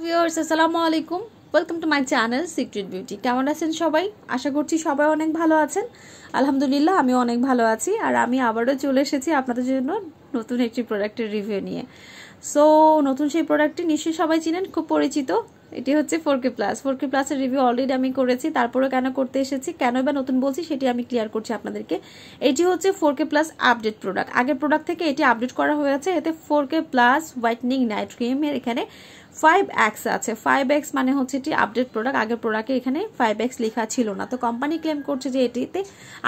viewers আসসালামু আলাইকুম welcome to my channel secret beauty কেমন আছেন সবাই আশা করছি সবাই অনেক ভালো আছেন আলহামদুলিল্লাহ আমিও অনেক ভালো আছি আর আমি আবারও চলে এসেছি আপনাদের জন্য নতুন একটি প্রোডাক্টের রিভিউ নিয়ে সো নতুন সেই প্রোডাক্টটি নিশ্চয়ই সবাই চিনেন খুব পরিচিত এটি হচ্ছে four K plus four K প্লাসের রিভিউ অলরেডি আমি করেছি তারপরে কেন করতে এসেছি কেন বা নতুন বলছি সেটি আমি ক্লিয়ার করছি আপনাদেরকে এটি হচ্ছে four K plus update product আগের প্রোডাক্ট থেকে এটি আপডেট করা হয়েছে এতে four K plus whitening night ক্রিমের এখানে ফাইভ এক্স আছে ফাইভ এক্স মানে হচ্ছে এটি আপডেট প্রোডাক্ট আগের প্রোডাক্টে এখানে ফাইভ এক্স লেখা ছিল না তো কোম্পানি ক্লেম করছে যে এটিতে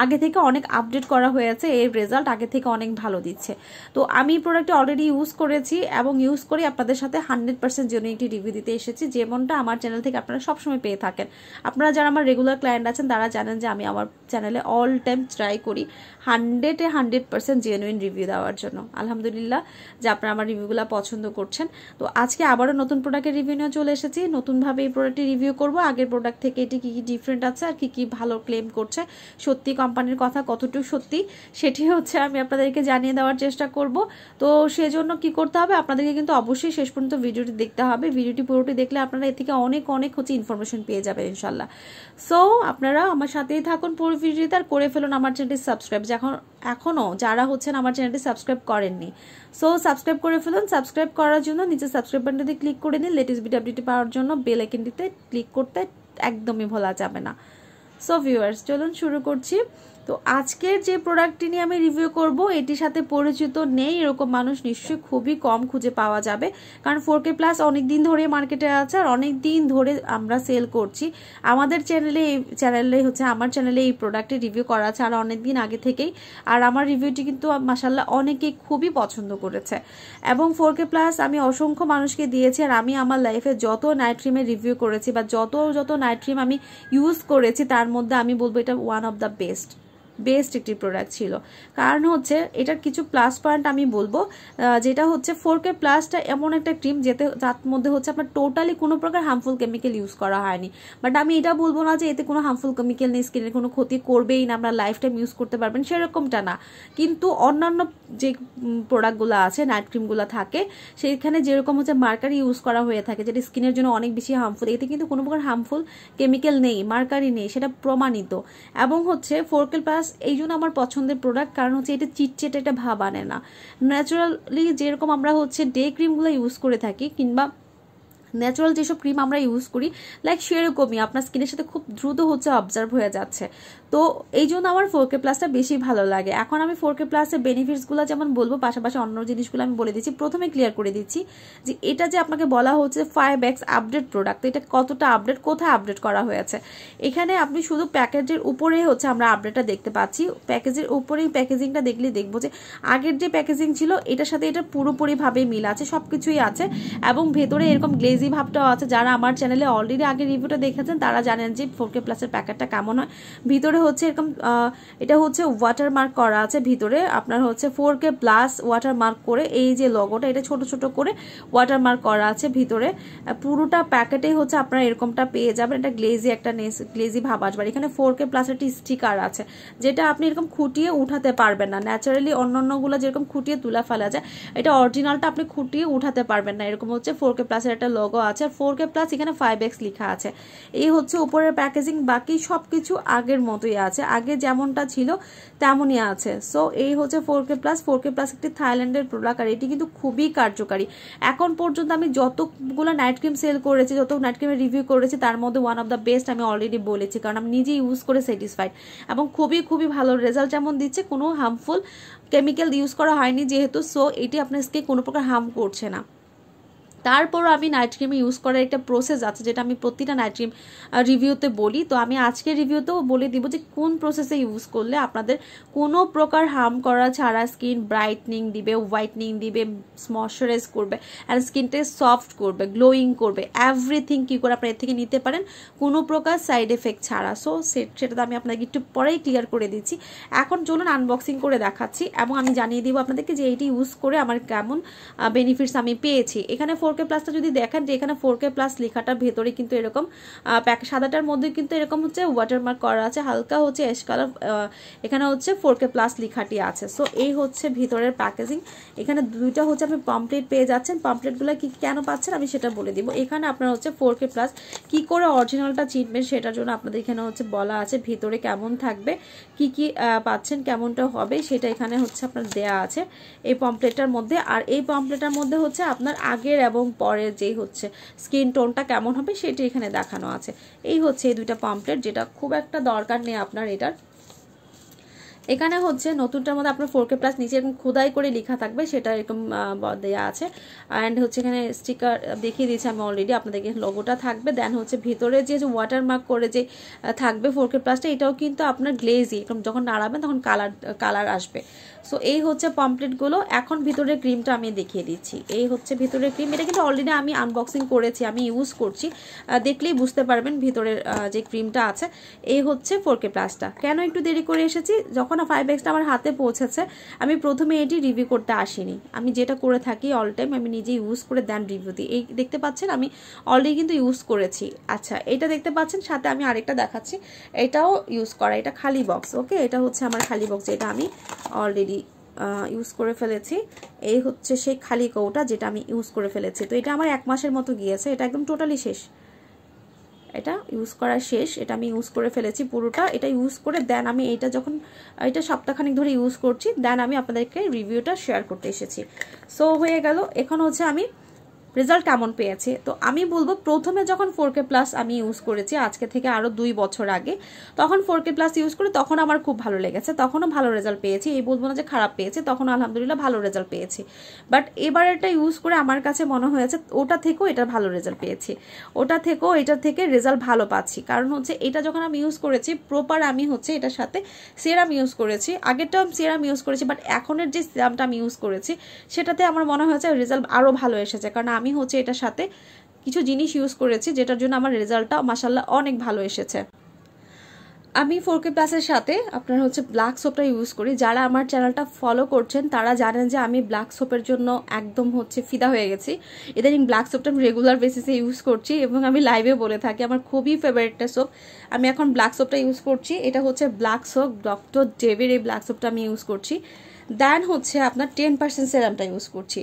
আগে থেকে অনেক আপডেট করা হয়েছে এর রেজাল্ট আগে থেকে অনেক ভালো দিচ্ছে তো আমি এই প্রোডাক্টটি অলরেডি ইউজ করেছি এবং ইউজ করে আপনাদের সাথে হান্ড্রেড পার্সেন্ট জন্য একটি রিভিউ দিতে এসেছি যেমনটা আমার চ্যানেল থেকে আপনারা সবসময় পেয়ে থাকেন আপনারা যারা আমার রেগুলার ক্লায়েন্ট আছেন তারা জানেন যে আমি আমার চ্যানেলে অল টাইম ট্রাই করি হান্ড্রেডে হান্ড্রেড পার্সেন্ট জেনুইন রিভিউ দেওয়ার জন্য আলহামদুলিল্লাহ যে আপনারা আমার রিভিউগুলো পছন্দ করছেন তো আজকে আবারও নতুন নতুন প্রোডাক্টের রিভিউ নিয়ে চলে এসেছি নতুনভাবে এই প্রোডাক্টটি রিভিউ করব আগের প্রোডাক্ট থেকে এটি কী কী ডিফারেন্ট আছে আর কী কী ভালো ক্লেম করছে সত্যি কোম্পানির কথা কতটুকু সত্যি সেটি হচ্ছে আমি আপনাদেরকে জানিয়ে দেওয়ার চেষ্টা করব তো সেজন্য কি করতে হবে আপনাদেরকে কিন্তু অবশ্যই শেষ পর্যন্ত ভিডিওটি দেখতে হবে ভিডিওটি পুরোটি দেখলে আপনারা এ থেকে অনেক অনেক হচ্ছে ইনফরমেশন পেয়ে যাবেন ইনশাল্লাহ সো আপনারা আমার সাথেই থাকুন পুরো ভিডিওটি তার করে ফেলুন আমার চ্যানেলটি সাবস্ক্রাইব যখন এখনও যারা হচ্ছেন আমার চ্যানেলটি সাবস্ক্রাইব করেননি সো সাবস্ক্রাইব করে ফেলুন সাবস্ক্রাইব করার জন্য নিচে সাবস্ক্রাইব বাটনটিতে ক্লিক করে নিন লেটেস্ট ভিডিও আপডেট পাওয়ার জন্য বেল আইকনটিতে ক্লিক করতে একদমই ভোলা যাবে না সো ভিউয়ার্স চলুন শুরু করছি তো আজকের যে প্রোডাক্টটি নিয়ে আমি রিভিউ করব এটির সাথে পরিচিত নেই এরকম মানুষ নিশ্চয়ই খুবই কম খুঁজে পাওয়া যাবে কারণ ফোর কে প্লাস অনেক দিন ধরে মার্কেটে আছে আর অনেক দিন ধরে আমরা সেল করছি আমাদের চ্যানেলে এই চ্যানেলে হচ্ছে আমার চ্যানেলে এই প্রোডাক্টের রিভিউ করা আছে আর অনেক দিন আগে থেকেই আর আমার রিভিউটি কিন্তু মাসাল্লাহ অনেকেই খুবই পছন্দ করেছে এবং ফোর কে প্লাস আমি অসংখ্য মানুষকে দিয়েছি আর আমি আমার লাইফে যত নাইট ক্রিমের রিভিউ করেছি বা যত যত নাইট ক্রিম আমি ইউজ করেছি তার মধ্যে আমি বলবো এটা one of the best best একটি প্রোডাক্ট ছিল কারণ হচ্ছে এটার কিছু প্লাস পয়েন্ট আমি বলবো যেটা হচ্ছে ফোর কে প্লাসটা এমন একটা ক্রিম যেতে তার মধ্যে হচ্ছে আপনার টোটালি কোনো প্রকার হার্মফুল কেমিক্যাল ইউজ করা হয়নি বাট আমি এটা বলবো না যে এতে কোনো হার্মফুল কেমিক্যাল নেই স্কিনের কোনো ক্ষতি করবেই না আপনার লাইফ টাইম ইউজ করতে পারবেন সেরকমটা না কিন্তু অন্যান্য যে প্রোডাক্টগুলো আছে নাইট ক্রিমগুলো থাকে সেইখানে যেরকম হচ্ছে মার্কারি ইউজ করা হয়ে থাকে যেটা স্কিনের জন্য অনেক বেশি হার্মফুল এতে কিন্তু কোনো প্রকার হার্মফুল কেমিক্যাল নেই মার্কারি নেই সেটা প্রমাণিত এবং হচ্ছে ফোরকেল প্লাস প্লাস এই জন্য আমার পছন্দের প্রোডাক্ট কারণ হচ্ছে এটা চিটচেটে একটা ভাব আনে না ন্যাচারালি যেরকম আমরা হচ্ছে ডে ক্রিমগুলো ইউজ করে থাকি কিংবা ন্যাচারাল যেসব ক্রিম আমরা ইউজ করি লাইক সেরকমই আপনার স্কিনের সাথে খুব দ্রুত হচ্ছে অবজার্ভ হয়ে যাচ্ছে তো এই জন্য আমার ফোর কে প্লাসটা বেশি ভালো লাগে এখন আমি ফোর কে প্লাসের বেনিফিটসগুলো যেমন বলবো পাশাপাশি অন্য জিনিসগুলো আমি বলে দিচ্ছি প্রথমে ক্লিয়ার করে দিচ্ছি যে এটা যে আপনাকে বলা হচ্ছে ফাইভ ব্যাগস আপডেট প্রোডাক্ট এটা কতটা আপডেট কোথায় আপডেট করা হয়েছে এখানে আপনি শুধু প্যাকেজের উপরে হচ্ছে আমরা আপডেটটা দেখতে পাচ্ছি প্যাকেজের উপরেই প্যাকেজিংটা দেখলে দেখবো যে আগের যে প্যাকেজিং ছিল এটার সাথে এটা পুরোপুরিভাবে মিল আছে সব কিছুই আছে এবং ভেতরে এরকম গ্লেজিং লেজি ভাবটাও আছে যারা আমার চ্যানেলে অলরেডি আগে রিভিউটা দেখেছেন তারা জানেন যে ফোর কে প্লাসের প্যাকেটটা কেমন হয় ভিতরে হচ্ছে এরকম এটা হচ্ছে ওয়াটারমার্ক করা আছে ভিতরে আপনার হচ্ছে ফোর কে প্লাস ওয়াটারমার্ক করে এই যে লগোটা এটা ছোট ছোট করে ওয়াটারমার্ক করা আছে ভিতরে পুরোটা প্যাকেটেই হচ্ছে আপনারা এরকমটা পেয়ে যাবেন এটা গ্লেজি একটা গ্লেজি ভাব আসবে এখানে ফোর কে প্লাস একটি স্টিকার আছে যেটা আপনি এরকম খুঁটিয়ে উঠাতে পারবেন না ন্যাচারালি অন্য অন্যগুলো যেরকম খুঁটিয়ে তুলে ফেলা যায় এটা অরিজিনালটা আপনি খুঁটিয়ে উঠাতে পারবেন না এরকম হচ্ছে ফোর কে প্লাসের একটা লগ লোগো আছে আর ফোর কে প্লাস এখানে ফাইভ এক্স লেখা আছে এই হচ্ছে উপরের প্যাকেজিং বাকি সব কিছু আগের মতোই আছে আগে যেমনটা ছিল তেমনই আছে সো এই হচ্ছে four K plus four K plus একটি থাইল্যান্ডের প্রোডাক্ট আর এটি কিন্তু খুবই কার্যকারী এখন পর্যন্ত আমি যতগুলো নাইট ক্রিম সেল করেছি যত নাইট ক্রিমের রিভিউ করেছি তার মধ্যে ওয়ান অফ দ্য বেস্ট আমি অলরেডি বলেছি কারণ আমি নিজে ইউজ করে স্যাটিসফাইড এবং খুবই খুবই ভালো রেজাল্ট যেমন দিচ্ছে কোনো হার্মফুল কেমিক্যাল ইউজ করা হয়নি যেহেতু সো এটি আপনার স্কিন কোনো প্রকার হার্ম করছে না তারপর আমি নাইট ক্রিম ইউজ করার একটা প্রসেস আছে যেটা আমি প্রতিটা নাইট ক্রিম রিভিউতে বলি তো আমি আজকের রিভিউতেও বলে দিব যে কোন প্রসেসে ইউজ করলে আপনাদের কোনো প্রকার হার্ম করা ছাড়া স্কিন ব্রাইটনিং দিবে হোয়াইটনিং দিবে ময়শ্চারাইজ করবে অ্যান্ড স্কিনটা সফট করবে গ্লোয়িং করবে এভরিথিং কী করে আপনার এর থেকে নিতে পারেন কোনো প্রকার সাইড এফেক্ট ছাড়া সো সেটা তো আমি আপনাকে একটু পরেই ক্লিয়ার করে দিচ্ছি এখন চলুন আনবক্সিং করে দেখাচ্ছি এবং আমি জানিয়ে দিব আপনাদেরকে যে এইটি ইউজ করে আমার কেমন বেনিফিটস আমি পেয়েছি এখানে ফোর কে প্লাসটা যদি দেখেন যে এখানে ফোর কে প্লাস লেখাটার ভেতরে কিন্তু এরকম সাদাটার মধ্যে কিন্তু এরকম হচ্ছে ওয়াটারমার্ক করা আছে হালকা হচ্ছে অ্যাশ কালার এখানে হচ্ছে ফোর কে প্লাস লেখাটি আছে সো এই হচ্ছে ভিতরের প্যাকেজিং এখানে দুইটা হচ্ছে আপনি পাম্পলেট পেয়ে যাচ্ছেন পাম্পলেটগুলো কি কেন পাচ্ছেন আমি সেটা বলে দিব এখানে আপনার হচ্ছে ফোর কে প্লাস কি করে অরিজিনালটা চিনবেন সেটার জন্য আপনাদের এখানে হচ্ছে বলা আছে ভেতরে কেমন থাকবে কি কি পাচ্ছেন কেমনটা হবে সেটা এখানে হচ্ছে আপনার দেয়া আছে এই পম্পলেটটার মধ্যে আর এই পাম্পলেটার মধ্যে হচ্ছে আপনার আগের এবং এবং পরে যেই হচ্ছে স্কিন টোনটা কেমন হবে সেটি এখানে দেখানো আছে এই হচ্ছে এই দুইটা পাম্পলেট যেটা খুব একটা দরকার নেই আপনার এটার এখানে হচ্ছে নতুনটার মধ্যে আপনার ফোর কে প্লাস নিচে এরকম খোদাই করে লেখা থাকবে সেটা এরকম দেওয়া আছে অ্যান্ড হচ্ছে এখানে স্টিকার দেখিয়ে দিয়েছি আমি অলরেডি আপনাদেরকে লোগোটা থাকবে দেন হচ্ছে ভেতরে যে ওয়াটারমার্ক করে যে থাকবে ফোর কে প্লাসটা এটাও কিন্তু আপনার গ্লেজি এরকম যখন নাড়াবেন তখন কালার কালার আসবে সো এই হচ্ছে পাম্পলেটগুলো এখন ভিতরের ক্রিমটা আমি দেখিয়ে দিচ্ছি এই হচ্ছে ভিতরের ক্রিম এটা কিন্তু অলরেডি আমি আনবক্সিং করেছি আমি ইউজ করছি দেখলেই বুঝতে পারবেন ভিতরের যে ক্রিমটা আছে এই হচ্ছে ফোর কে প্লাসটা কেন একটু দেরি করে এসেছি যখন ফাইভ এক্সটা আমার হাতে পৌঁছেছে আমি প্রথমে এটি রিভিউ করতে আসিনি আমি যেটা করে থাকি অল টাইম আমি নিজে ইউজ করে দেন রিভিউ দিই এই দেখতে পাচ্ছেন আমি অলরেডি কিন্তু ইউজ করেছি আচ্ছা এটা দেখতে পাচ্ছেন সাথে আমি আরেকটা দেখাচ্ছি এটাও ইউজ করা এটা খালি বক্স ওকে এটা হচ্ছে আমার খালি বক্স এটা আমি অলরেডি ইউজ করে ফেলেছি এই হচ্ছে সেই খালি কৌটা যেটা আমি ইউজ করে ফেলেছি তো এটা আমার এক মাসের মতো গিয়েছে এটা একদম টোটালি শেষ এটা ইউজ করা শেষ এটা আমি ইউজ করে ফেলেছি পুরোটা এটা ইউজ করে দেন আমি এটা যখন এটা সপ্তাহখানিক ধরে ইউজ করছি দেন আমি আপনাদেরকে রিভিউটা শেয়ার করতে এসেছি সো হয়ে গেল এখন হচ্ছে আমি রেজাল্ট কেমন পেয়েছে তো আমি বলবো প্রথমে যখন ফোর কে প্লাস আমি ইউজ করেছি আজকে থেকে আরও দুই বছর আগে তখন ফোর কে প্লাস ইউজ করে তখন আমার খুব ভালো লেগেছে তখনও ভালো রেজাল্ট পেয়েছি এই বলবো না যে খারাপ পেয়েছে তখন আলহামদুলিল্লাহ ভালো রেজাল্ট পেয়েছি বাট এবার এটা ইউজ করে আমার কাছে মনে হয়েছে ওটা থেকেও এটা ভালো রেজাল্ট পেয়েছি ওটা থেকেও এটা থেকে রেজাল্ট ভালো পাচ্ছি কারণ হচ্ছে এটা যখন আমি ইউজ করেছি প্রপার আমি হচ্ছে এটার সাথে সেরাম ইউজ করেছি আগেরটাও আমি সেরাম ইউজ করেছি বাট এখনের যে সিরামটা আমি ইউজ করেছি সেটাতে আমার মনে হয়েছে রেজাল্ট আরও ভালো এসেছে কারণ আমি হচ্ছে এটার সাথে কিছু জিনিস ইউজ করেছি যেটার জন্য আমার রেজাল্টটা মাসাল্লাহ অনেক ভালো এসেছে আমি ফোর কে প্লাসের সাথে আপনার হচ্ছে ব্ল্যাক সোপটা ইউজ করি যারা আমার চ্যানেলটা ফলো করছেন তারা জানেন যে আমি ব্ল্যাক সোপের জন্য একদম হচ্ছে ফিদা হয়ে গেছি ইদানিং ব্ল্যাক সোপটা আমি রেগুলার বেসিসে ইউজ করছি এবং আমি লাইভে বলে থাকি আমার খুবই ফেভারিটটা সোপ আমি এখন ব্ল্যাক সোপটা ইউজ করছি এটা হচ্ছে ব্ল্যাক সোপ ডক্টর ডেভের এই ব্ল্যাক সোপটা আমি ইউজ করছি দেন হচ্ছে আপনার টেন পার্সেন্ট সেরামটা ইউজ করছি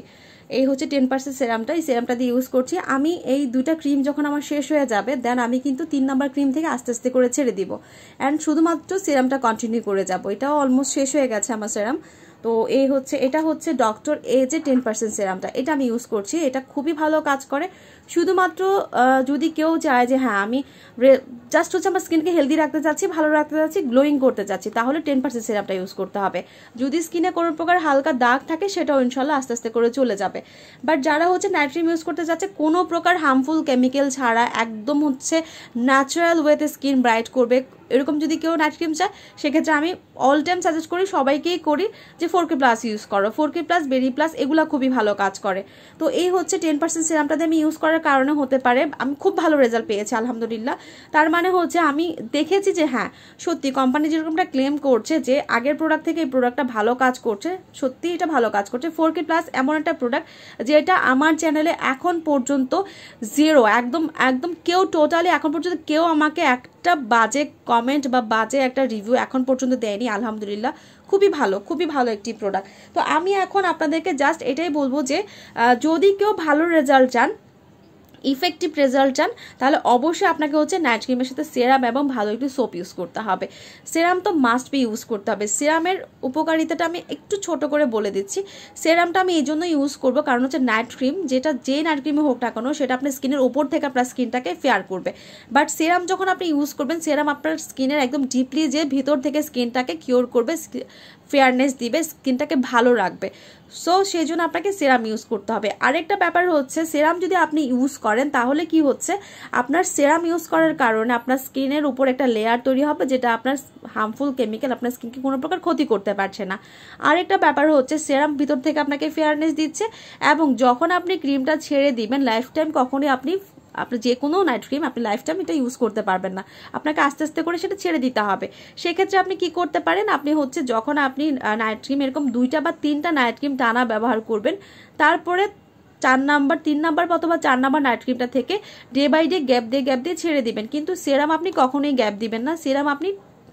এই হচ্ছে টেন পার্সেন্ট সেরামটা এই সেরামটা দিয়ে ইউজ করছি আমি এই দুটা ক্রিম যখন আমার শেষ হয়ে যাবে দেন আমি কিন্তু তিন নাম্বার ক্রিম থেকে আস্তে আস্তে করে ছেড়ে দিব অ্যান্ড শুধুমাত্র সেরামটা কন্টিনিউ করে যাব এটাও অলমোস্ট শেষ হয়ে গেছে আমার সেরাম তো এই হচ্ছে এটা হচ্ছে ডক্টর এ যে টেন পার্সেন্ট সেরামটা এটা আমি ইউজ করছি এটা খুবই ভালো কাজ করে শুধুমাত্র যদি কেউ চায় যে হ্যাঁ আমি জাস্ট হচ্ছে আমার স্কিনকে হেলদি রাখতে চাচ্ছি ভালো রাখতে চাচ্ছি গ্লোয়িং করতে চাচ্ছি তাহলে টেন পার্সেন্ট সেরামটা ইউজ করতে হবে যদি স্কিনে কোনো প্রকার হালকা দাগ থাকে সেটাও ইনশাল্লাহ আস্তে আস্তে করে চলে যাবে বাট যারা হচ্ছে নাইট্রিম ইউজ করতে চাচ্ছে কোনো প্রকার হার্মফুল কেমিক্যাল ছাড়া একদম হচ্ছে ন্যাচারাল ওয়েতে স্কিন ব্রাইট করবে এরকম যদি কেউ নাইট ক্রিম চায় সেক্ষেত্রে আমি অল টাইম সাজেস্ট করি সবাইকেই করি যে ফোর কে প্লাস ইউজ করো four K plus berry plus এগুলো খুবই ভালো কাজ করে তো এই হচ্ছে টেন পার্সেন্ট সিরামটাতে আমি ইউজ করার কারণে হতে পারে আমি খুব ভালো রেজাল্ট পেয়েছি আলহামদুলিল্লাহ তার মানে হচ্ছে আমি দেখেছি যে হ্যাঁ সত্যি কোম্পানি যেরকমটা ক্লেম করছে যে আগের প্রোডাক্ট থেকে এই প্রোডাক্টটা ভালো কাজ করছে সত্যি এটা ভালো কাজ করছে ফোর কে প্লাস এমন একটা প্রোডাক্ট যেটা আমার চ্যানেলে এখন পর্যন্ত জিরো একদম একদম কেউ টোটালি এখন পর্যন্ত কেউ আমাকে এক একটা বাজে কমেন্ট বা বাজে একটা রিভিউ এখন পর্যন্ত দেয়নি আলহামদুলিল্লাহ খুবই ভালো খুবই ভালো একটি প্রোডাক্ট তো আমি এখন আপনাদেরকে জাস্ট এটাই বলবো যে যদি কেউ ভালো রেজাল্ট চান ইফেক্টিভ রেজাল্ট চান তাহলে অবশ্যই আপনাকে হচ্ছে নাইট ক্রিমের সাথে সেরাম এবং ভালো একটু সোপ ইউজ করতে হবে সেরাম তো মাস্ট বি ইউজ করতে হবে সেরামের উপকারিতাটা আমি একটু ছোট করে বলে দিচ্ছি সেরামটা আমি এই জন্য ইউজ করব কারণ হচ্ছে নাইট ক্রিম যেটা যে নাইট ক্রিমে হোক না কেন সেটা আপনার স্কিনের ওপর থেকে আপনার স্কিনটাকে ফেয়ার করবে বাট সেরাম যখন আপনি ইউজ করবেন সেরাম আপনার স্কিনের একদম ডিপলি যে ভিতর থেকে স্কিনটাকে কিওর করবে ফেয়ারনেস দিবে স্কিনটাকে ভালো রাখবে সো সেই জন্য আপনাকে সেরাম ইউজ করতে হবে আরেকটা ব্যাপার হচ্ছে সেরাম যদি আপনি ইউজ করেন তাহলে কি হচ্ছে আপনার সেরাম ইউজ করার কারণে আপনার স্কিনের উপর একটা লেয়ার তৈরি হবে যেটা আপনার হার্মফুল কেমিক্যাল আপনার স্কিনকে কোনো প্রকার ক্ষতি করতে পারছে না আরেকটা ব্যাপার হচ্ছে সেরাম ভিতর থেকে আপনাকে ফেয়ারনেস দিচ্ছে এবং যখন আপনি ক্রিমটা ছেড়ে দিবেন লাইফ টাইম কখনই আপনি আপনি যে কোনো নাইট ক্রিম আপনি লাইফ টাইম এটা ইউজ করতে পারবেন না আপনাকে আস্তে আস্তে করে সেটা ছেড়ে দিতে হবে সেক্ষেত্রে আপনি কি করতে পারেন আপনি হচ্ছে যখন আপনি নাইট ক্রিম এরকম দুইটা বা তিনটা নাইট ক্রিম টানা ব্যবহার করবেন তারপরে চার নাম্বার তিন নাম্বার অথবা চার নাম্বার নাইট ক্রিমটা থেকে ডে বাই ডে গ্যাপ দিয়ে গ্যাপ দিয়ে ছেড়ে দিবেন কিন্তু সেরাম আপনি কখনোই গ্যাপ দিবেন না সেরাম আপনি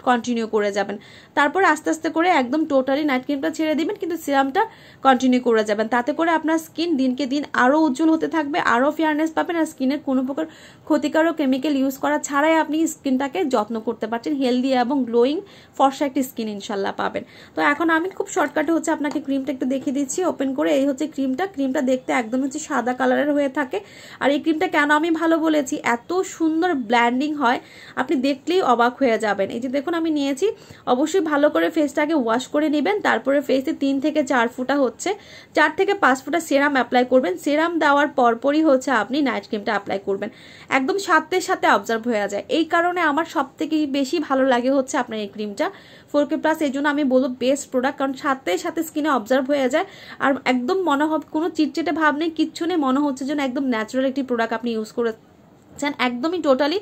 কন্টিনিউ করে যাবেন তারপর আস্তে আস্তে করে একদম টোটালি নাইট ক্রিমটা ছেড়ে দিবেন কিন্তু সিরামটা কন্টিনিউ করে যাবেন তাতে করে আপনার স্কিন দিনকে দিন আরও উজ্জ্বল হতে থাকবে আরও ফেয়ারনেস পাবেন আর স্কিনের কোনো প্রকার ক্ষতিকারক কেমিক্যাল ইউজ করা ছাড়াই আপনি স্কিনটাকে যত্ন করতে পারছেন হেলদি এবং গ্লোয়িং ফর্সা একটি স্কিন ইনশাল্লাহ পাবেন তো এখন আমি খুব শর্টকাটে হচ্ছে আপনাকে ক্রিমটা একটু দেখিয়ে দিচ্ছি ওপেন করে এই হচ্ছে ক্রিমটা ক্রিমটা দেখতে একদম হচ্ছে সাদা কালারের হয়ে থাকে আর এই ক্রিমটা কেন আমি ভালো বলেছি এত সুন্দর ব্ল্যান্ডিং হয় আপনি দেখলেই অবাক হয়ে যাবেন এই যে দেখুন এখন আমি নিয়েছি অবশ্যই ভালো করে ফেসটাকে ওয়াশ করে নেবেন তারপরে ফেসে তিন থেকে চার ফুটা হচ্ছে চার থেকে পাঁচ ফুটা সেরাম অ্যাপ্লাই করবেন সেরাম দেওয়ার পরপরই হচ্ছে আপনি নাইট ক্রিমটা অ্যাপ্লাই করবেন একদম সাথে সাথে অবজার্ভ হয়ে যায় এই কারণে আমার সব থেকে বেশি ভালো লাগে হচ্ছে আপনার এই ক্রিমটা ফোর কে প্লাস এই জন্য আমি বলবো বেস্ট প্রোডাক্ট কারণ সাথে সাথে স্কিনে অবজার্ভ হয়ে যায় আর একদম মনে হবে কোনো চিটচেটে ভাব নেই কিচ্ছু নেই মনে হচ্ছে যেন একদম ন্যাচারাল একটি প্রোডাক্ট আপনি ইউজ করে পাচ্ছেন একদমই টোটালি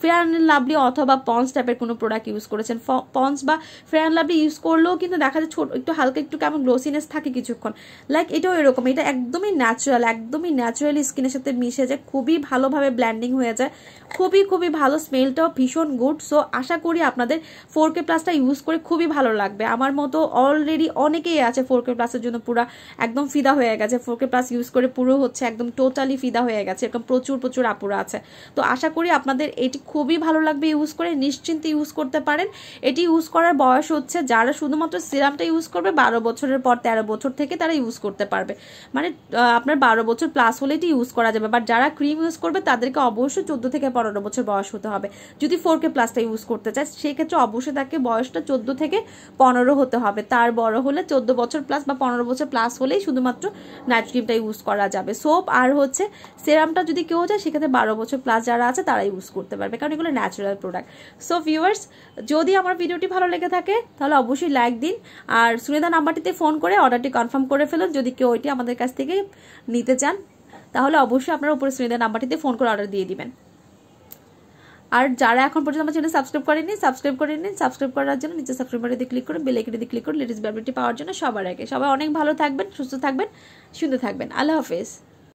ফেয়ার অ্যান্ড লাভলি অথবা পন্স টাইপের কোনো প্রোডাক্ট ইউজ করেছেন পন্স বা ফেয়ার অ্যান্ড লাভলি ইউজ করলেও কিন্তু দেখা যায় ছোট একটু হালকা একটু কেমন গ্লোসিনেস থাকে কিছুক্ষণ লাইক এটাও এরকম এটা একদমই ন্যাচুরাল একদমই ন্যাচুরালি স্কিনের সাথে মিশে যায় খুবই ভালোভাবে ব্ল্যান্ডিং হয়ে যায় খুবই খুবই ভালো স্মেলটাও ভীষণ গুড সো আশা করি আপনাদের ফোর কে প্লাসটা ইউজ করে খুবই ভালো লাগবে আমার মতো অলরেডি অনেকেই আছে ফোর কে প্লাসের জন্য পুরো একদম ফিদা হয়ে গেছে ফোর কে প্লাস ইউজ করে পুরো হচ্ছে একদম টোটালি ফিদা হয়ে গেছে এরকম প্রচুর প্রচুর আপুরা আছে তো আশা করি আপনাদের এটি খুবই ভালো লাগবে ইউজ করে নিশ্চিন্তে ইউজ করতে পারেন এটি ইউজ করার বয়স হচ্ছে যারা শুধুমাত্র সিরামটা ইউজ করবে বারো বছরের পর তেরো বছর থেকে তারা ইউজ করতে পারবে মানে আপনার বারো বছর প্লাস হলে এটি ইউজ করা যাবে বাট যারা ক্রিম ইউজ করবে তাদেরকে অবশ্যই চোদ্দ থেকে পনেরো বছর বয়স হতে হবে যদি ফোর কে প্লাসটা ইউজ করতে চায় সেক্ষেত্রে অবশ্যই তাকে বয়সটা চোদ্দ থেকে পনেরো হতে হবে তার বড় হলে চোদ্দ বছর প্লাস বা পনেরো বছর প্লাস হলেই শুধুমাত্র নাইট ক্রিমটা ইউজ করা যাবে সোপ আর হচ্ছে সেরামটা যদি কেউ যায় সেক্ষেত্রে বারো বছর প্লাস যারা আছে তারা ইউজ করতে পারবে কারণ এগুলো ন্যাচারাল প্রোডাক্ট সো ভিউয়ার্স যদি আমার ভিডিওটি ভালো লেগে থাকে তাহলে অবশ্যই লাইক দিন আর সুনেদা নাম্বারটিতে ফোন করে অর্ডারটি কনফার্ম করে ফেলুন যদি কেউ ওইটি আমাদের কাছ থেকে নিতে চান তাহলে অবশ্যই আপনার উপরে সুনেদা নাম্বারটিতে ফোন করে অর্ডার দিয়ে দিবেন আর যারা এখন পর্যন্ত আমার চ্যানেল সাবস্ক্রাইব করেনি সাবস্ক্রাইব করে নিন সাবস্ক্রাইব করার জন্য নিচে সাবস্ক্রাইব বাটনে ক্লিক করুন বেল আইকনে ক্লিক করুন লেটেস্ট ব্যাপারটি পাওয়ার জন্য সবার আগে সবাই অনেক ভালো থাকবেন সুস্থ থাকবেন সুন্দর থাকবেন আল্লাহ হাফেজ